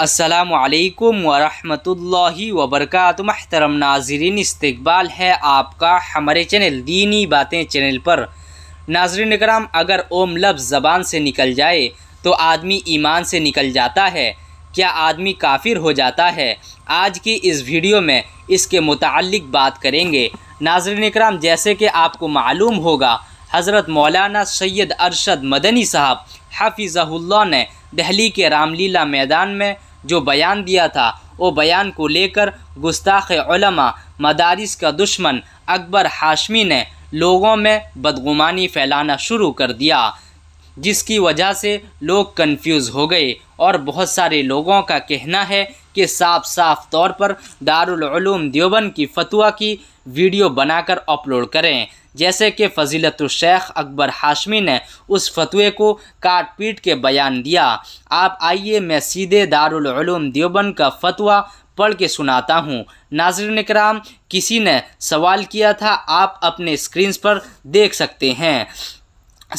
असलकम वरहि वबरक महतरम नाजरीन इस्तबाल है आपका हमारे चैनल दीनी बातें चैनल पर नाजरन कराम अगर ओम लफ्ज़ ज़बान से निकल जाए तो आदमी ईमान से निकल जाता है क्या आदमी काफिर हो जाता है आज की इस वीडियो में इसके मतलब बात करेंगे नाजरन कराम जैसे कि आपको मालूम होगा हज़रत मौलाना सैयद अरशद मदनी साहब हाफिज़हुल्ला ने दिल्ली के रामलीला मैदान में जो बयान दिया था वो बयान को लेकर गुस्ताख मदारिस का दुश्मन अकबर हाशमी ने लोगों में बदगुमानी फैलाना शुरू कर दिया जिसकी वजह से लोग कंफ्यूज हो गए और बहुत सारे लोगों का कहना है कि साफ साफ तौर पर दारुलूम देवबंद की फतवा की वीडियो बनाकर अपलोड करें जैसे कि फजीलत शेख अकबर हाशमी ने उस फतवे को काट पीट के बयान दिया आप आइए मैं सीधे दारुलूम देवबंद का फतवा पढ़ के सुनाता हूँ नाजर निकराम किसी ने सवाल किया था आप अपने स्क्रीन पर देख सकते हैं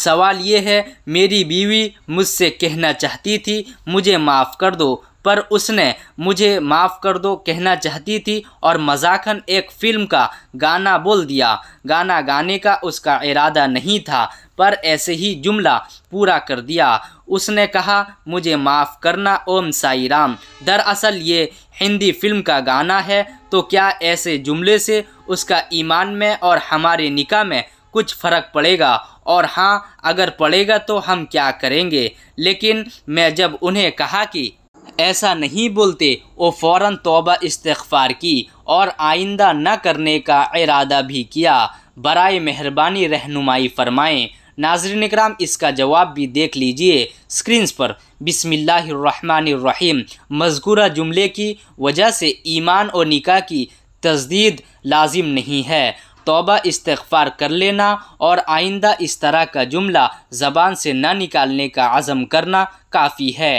सवाल ये है मेरी बीवी मुझसे कहना चाहती थी मुझे माफ़ कर दो पर उसने मुझे माफ़ कर दो कहना चाहती थी और मजाकन एक फ़िल्म का गाना बोल दिया गाना गाने का उसका इरादा नहीं था पर ऐसे ही जुमला पूरा कर दिया उसने कहा मुझे माफ़ करना ओम साई राम दरअसल ये हिंदी फिल्म का गाना है तो क्या ऐसे जुमले से उसका ईमान में और हमारे निका में कुछ फ़र्क पड़ेगा और हाँ अगर पड़ेगा तो हम क्या करेंगे लेकिन मैं जब उन्हें कहा कि ऐसा नहीं बोलते वो फ़ौर तोबा इस्तफ़ार की और आइंदा न करने का इरादा भी किया बरए मेहरबानी रहनुमाई फरमाएँ नाजरन कराम इसका जवाब भी देख लीजिए स्क्रीन पर बिसमीम मजकूरा जुमले की वजह से ईमान और निका की तजदीद लाजिम नहीं है तोबा इस्तफ़ार कर लेना और आइंदा इस तरह का जुमला ज़बान से ना निकालने का आज़म करना काफ़ी है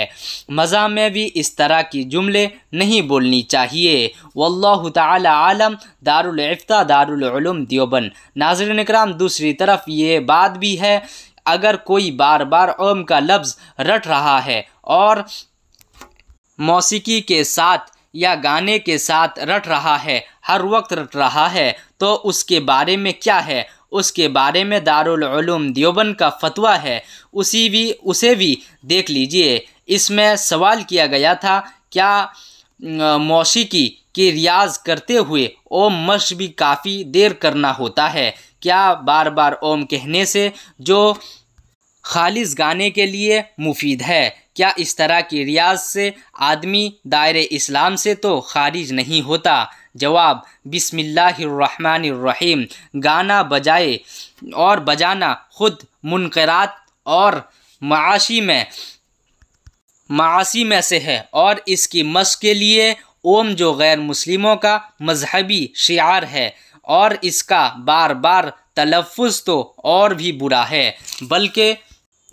मज़ा में भी इस तरह की जुमले नहीं बोलनी चाहिए वल्ल तलम दारफ्ता दारूम दियोबन नाजर निकराम दूसरी तरफ ये बात भी है अगर कोई बार बार ओम का लफ्ज़ रट रहा है और मौसीकी के साथ या गाने के साथ रट रहा है हर वक्त रट रहा है तो उसके बारे में क्या है उसके बारे में दारुलूम दियोबंद का फतवा है उसी भी उसे भी देख लीजिए इसमें सवाल किया गया था क्या मौसीकी की रियाज करते हुए ओम मश भी काफ़ी देर करना होता है क्या बार बार ओम कहने से जो खालिस गाने के लिए मुफीद है क्या इस तरह की रियाज से आदमी दायरे इस्लाम से तो खारिज नहीं होता जवाब बिसमीम गाना बजाए और बजाना ख़ुद मुनकरात और माशी में मासी में से है और इसकी मश के लिए ओम जो गैर मुस्लिमों का मजहबी शार है और इसका बार बार तलफ़ तो और भी बुरा है बल्कि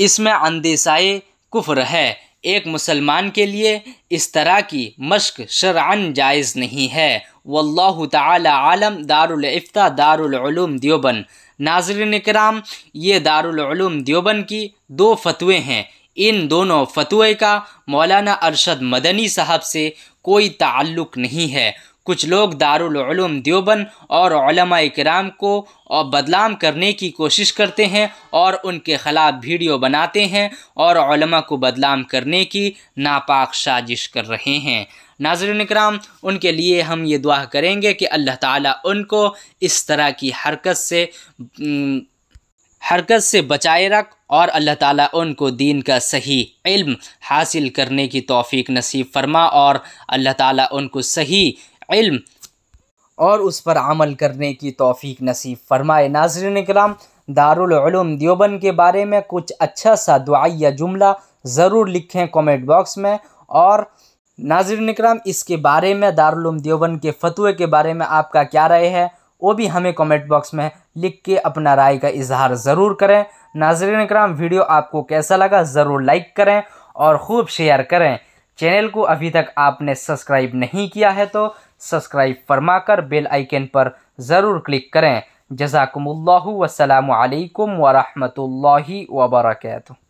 इसमें अंदेशाए कुफ्र है एक मुसलमान के लिए इस तरह की मश्क शरअन जायज़ नहीं है वल्लाह ताला आलम दारुल इफ्ता दारुल दारूम दियोबन नाजरन कराम ये दारुल दारूम दियोबन की दो फतवे हैं इन दोनों फतवे का मौलाना अरशद मदनी साहब से कोई ताल्लुक़ नहीं है कुछ लोग दारुलूम देवबंद और कराम को और बदनाम करने की कोशिश करते हैं और उनके ख़िलाफ़ वीडियो बनाते हैं और को बदनाम करने की नापाक साजिश कर रहे हैं नाजरन कराम उनके लिए हम ये दुआ करेंगे कि अल्लाह ताला उनको इस तरह की हरकत से हरकत से बचाए रख और अल्लाह ताला उनको दीन का सही इल्म हासिल करने की तौफीक नसीब फरमा और अल्लाह ताला उनको सही इल्म और उस पर अमल करने की तौफीक नसीब फरमाए नाजरन कराम दारुलूम दियोबंद के बारे में कुछ अच्छा सा दुआया जुमला ज़रूर लिखें कमेंट बॉक्स में और नाजरन कराम इसके बारे में दारुलूम दियोबंद के फतवे के बारे में आपका क्या राय है वो भी हमें कमेंट बॉक्स में लिख के अपना राय का इजहार ज़रूर करें नाजरन कराम वीडियो आपको कैसा लगा ज़रूर लाइक करें और ख़ूब शेयर करें चैनल को अभी तक आपने सब्सक्राइब नहीं किया है तो सब्सक्राइब फरमाकर बेल आइकन पर ज़रूर क्लिक करें जजाकम्ल वसलम वरहमल वर्का